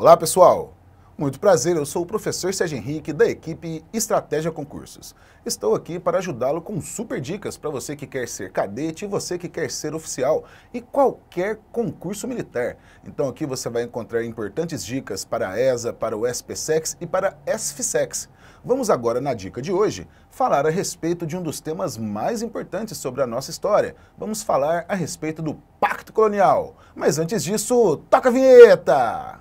Olá, pessoal! Muito prazer, eu sou o professor Sérgio Henrique, da equipe Estratégia Concursos. Estou aqui para ajudá-lo com super dicas para você que quer ser cadete, você que quer ser oficial e qualquer concurso militar. Então aqui você vai encontrar importantes dicas para a ESA, para o SPSEX e para a SFSEX. Vamos agora, na dica de hoje, falar a respeito de um dos temas mais importantes sobre a nossa história. Vamos falar a respeito do Pacto Colonial. Mas antes disso, toca a vinheta!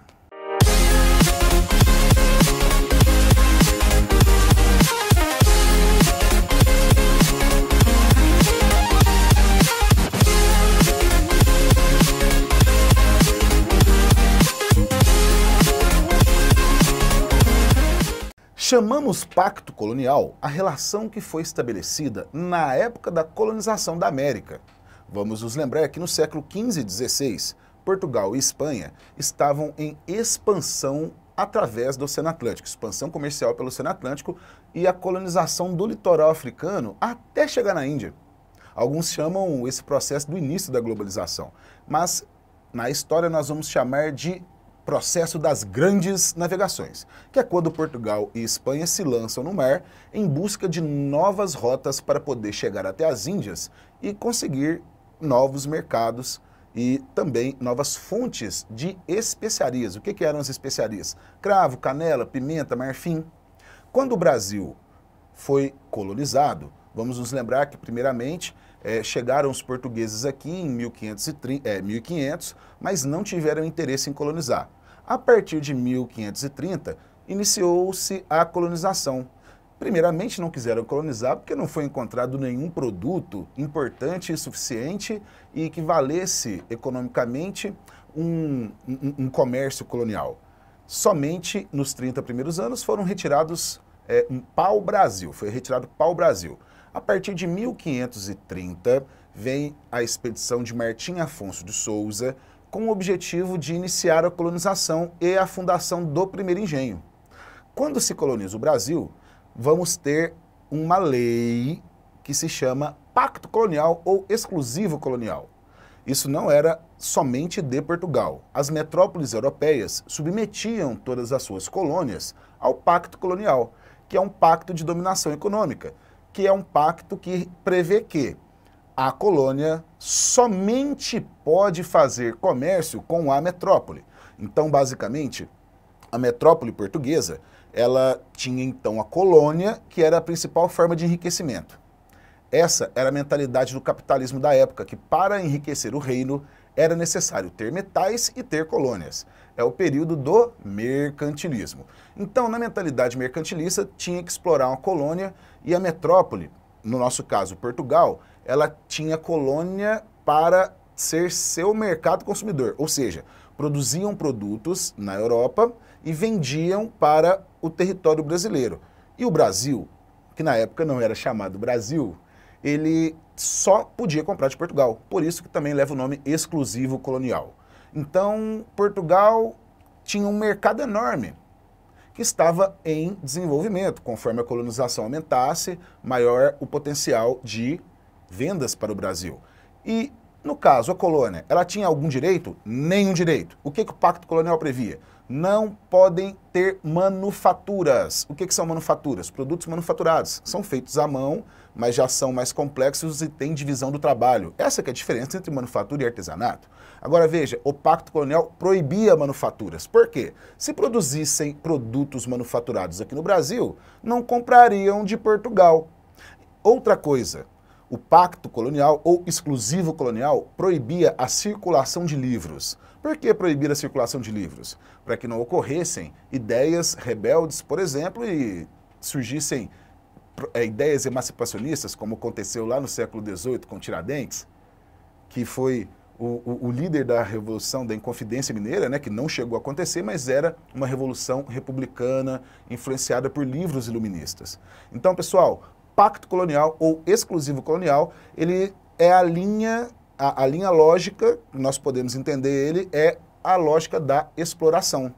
Chamamos pacto colonial a relação que foi estabelecida na época da colonização da América. Vamos nos lembrar que no século XV e XVI, Portugal e Espanha estavam em expansão através do Oceano Atlântico, expansão comercial pelo Oceano Atlântico e a colonização do litoral africano até chegar na Índia. Alguns chamam esse processo do início da globalização, mas na história nós vamos chamar de processo das grandes navegações, que é quando Portugal e Espanha se lançam no mar em busca de novas rotas para poder chegar até as Índias e conseguir novos mercados e também novas fontes de especiarias. O que, que eram as especiarias? Cravo, canela, pimenta, marfim. Quando o Brasil foi colonizado, vamos nos lembrar que, primeiramente, é, chegaram os portugueses aqui em 1530, é, 1500, mas não tiveram interesse em colonizar. A partir de 1530, iniciou-se a colonização. Primeiramente, não quiseram colonizar porque não foi encontrado nenhum produto importante e suficiente e que valesse economicamente um, um, um comércio colonial. Somente nos 30 primeiros anos foram retirados é, um pau-brasil, foi retirado pau-brasil. A partir de 1530, vem a expedição de Martim Afonso de Souza, com o objetivo de iniciar a colonização e a fundação do primeiro engenho. Quando se coloniza o Brasil, vamos ter uma lei que se chama Pacto Colonial ou Exclusivo Colonial. Isso não era somente de Portugal. As metrópoles europeias submetiam todas as suas colônias ao Pacto Colonial, que é um pacto de dominação econômica, que é um pacto que prevê que a colônia somente pode fazer comércio com a metrópole. Então, basicamente, a metrópole portuguesa, ela tinha então a colônia, que era a principal forma de enriquecimento. Essa era a mentalidade do capitalismo da época, que para enriquecer o reino era necessário ter metais e ter colônias. É o período do mercantilismo. Então, na mentalidade mercantilista, tinha que explorar uma colônia e a metrópole no nosso caso, Portugal, ela tinha colônia para ser seu mercado consumidor, ou seja, produziam produtos na Europa e vendiam para o território brasileiro. E o Brasil, que na época não era chamado Brasil, ele só podia comprar de Portugal. Por isso que também leva o nome exclusivo colonial. Então, Portugal tinha um mercado enorme que estava em desenvolvimento. Conforme a colonização aumentasse, maior o potencial de vendas para o Brasil. E, no caso, a colônia, ela tinha algum direito? Nenhum direito. O que, que o Pacto Colonial previa? não podem ter manufaturas. O que, que, são manufaturas? Produtos manufaturados. São feitos à mão, mas já são mais complexos e têm divisão do trabalho. Essa é a diferença entre manufatura e artesanato. Agora veja, o Pacto Colonial proibia manufaturas. Por quê? Se produzissem produtos manufaturados aqui no Brasil, não comprariam de Portugal. Outra coisa, o pacto colonial ou exclusivo colonial proibia a circulação de livros. Por que proibir a circulação de livros? Para que não ocorressem ideias rebeldes, por exemplo, e surgissem eh, ideias emancipacionistas, como aconteceu lá no século XVIII com Tiradentes, que foi o, o, o, líder da Revolução da Inconfidência Mineira, né, que não chegou a acontecer, mas era uma revolução republicana influenciada por livros iluministas. Então, pessoal, pacto colonial ou exclusivo colonial, ele é a linha, a, a linha lógica, nós podemos entender ele, é a lógica da exploração.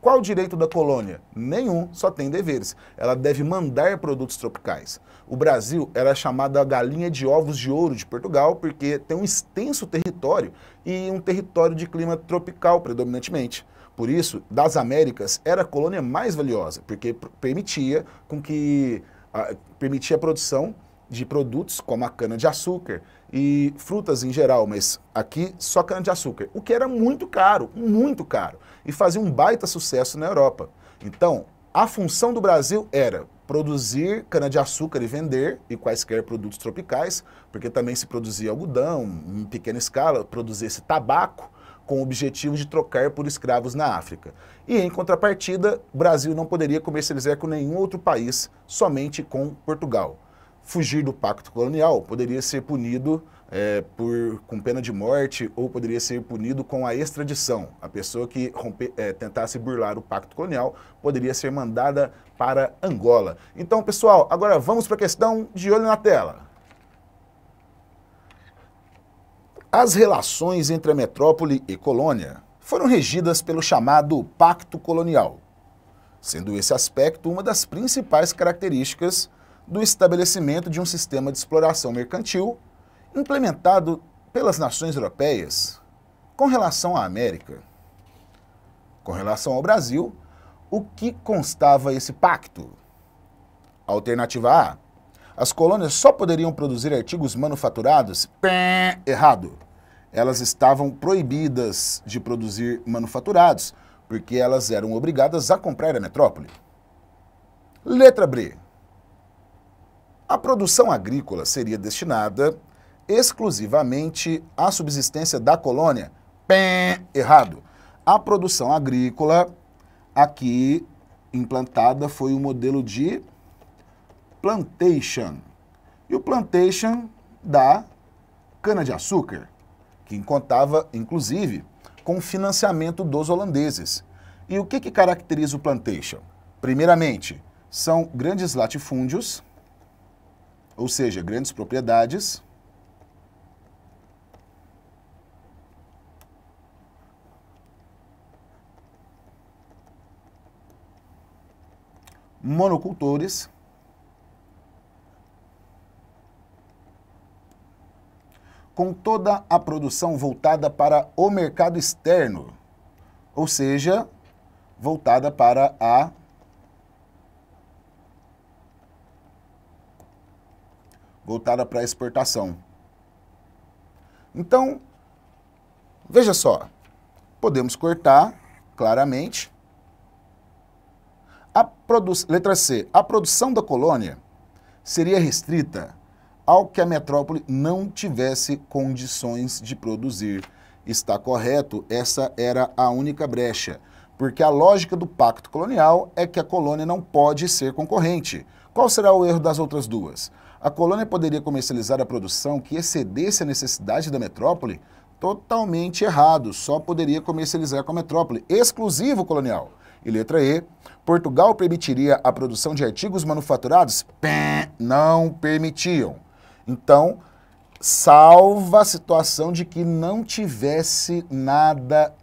Qual o direito da colônia? Nenhum, só tem deveres. Ela deve mandar produtos tropicais. O Brasil era é chamada a galinha de ovos de ouro de Portugal porque tem um extenso território e um território de clima tropical predominantemente. Por isso, das Américas era a colônia mais valiosa, porque permitia com que permitia a produção de produtos como a cana-de-açúcar e frutas em geral, mas aqui só cana-de-açúcar, o que era muito caro, muito caro, e fazia um baita sucesso na Europa. Então, a função do Brasil era produzir cana-de-açúcar e vender, e quaisquer produtos tropicais, porque também se produzia algodão em pequena escala, produzia-se tabaco, com o objetivo de trocar por escravos na África. E, em contrapartida, Brasil não poderia comercializar com nenhum outro país, somente com Portugal. Fugir do pacto colonial poderia ser punido é, por, com pena de morte ou poderia ser punido com a extradição. A pessoa que rompe, é, tentasse burlar o pacto colonial poderia ser mandada para Angola. Então, pessoal, agora vamos para a questão de olho na tela. As relações entre a metrópole e colônia foram regidas pelo chamado Pacto Colonial, sendo esse aspecto uma das principais características do estabelecimento de um sistema de exploração mercantil implementado pelas nações europeias com relação à América. Com relação ao Brasil, o que constava esse pacto? Alternativa A as colônias só poderiam produzir artigos manufaturados? Pé, errado. Elas estavam proibidas de produzir manufaturados, porque elas eram obrigadas a comprar a metrópole. Letra B. A produção agrícola seria destinada exclusivamente à subsistência da colônia. Pé, errado. A produção agrícola aqui implantada foi o modelo de plantation. E o plantation da cana-de-açúcar, que contava, inclusive, com financiamento dos holandeses. E o que, que caracteriza o plantation? Primeiramente, são grandes latifúndios, ou seja, grandes propriedades. Monocultores. com toda a produção voltada para o mercado externo, ou seja, voltada para a voltada para a exportação. Então, veja só, podemos cortar claramente a produ... letra C, a produção da colônia seria restrita ao que a metrópole não tivesse condições de produzir. Está correto, essa era a única brecha, porque a lógica do pacto colonial é que a colônia não pode ser concorrente. Qual será o erro das outras duas? A colônia poderia comercializar a produção que excedesse a necessidade da metrópole? Totalmente errado, só poderia comercializar com a metrópole, exclusivo colonial. E letra E, Portugal permitiria a produção de artigos manufaturados? Pé, não permitiam. Então, salva a situação de que não tivesse nada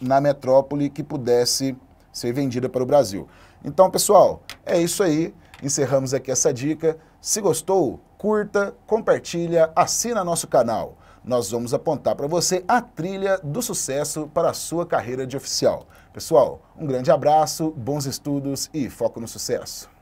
na metrópole que pudesse ser vendida para o Brasil. Então, pessoal, é isso aí. Encerramos aqui essa dica. Se gostou, curta, compartilha, assina nosso canal. Nós vamos apontar para você a trilha do sucesso para a sua carreira de oficial. Pessoal, um grande abraço, bons estudos e foco no sucesso.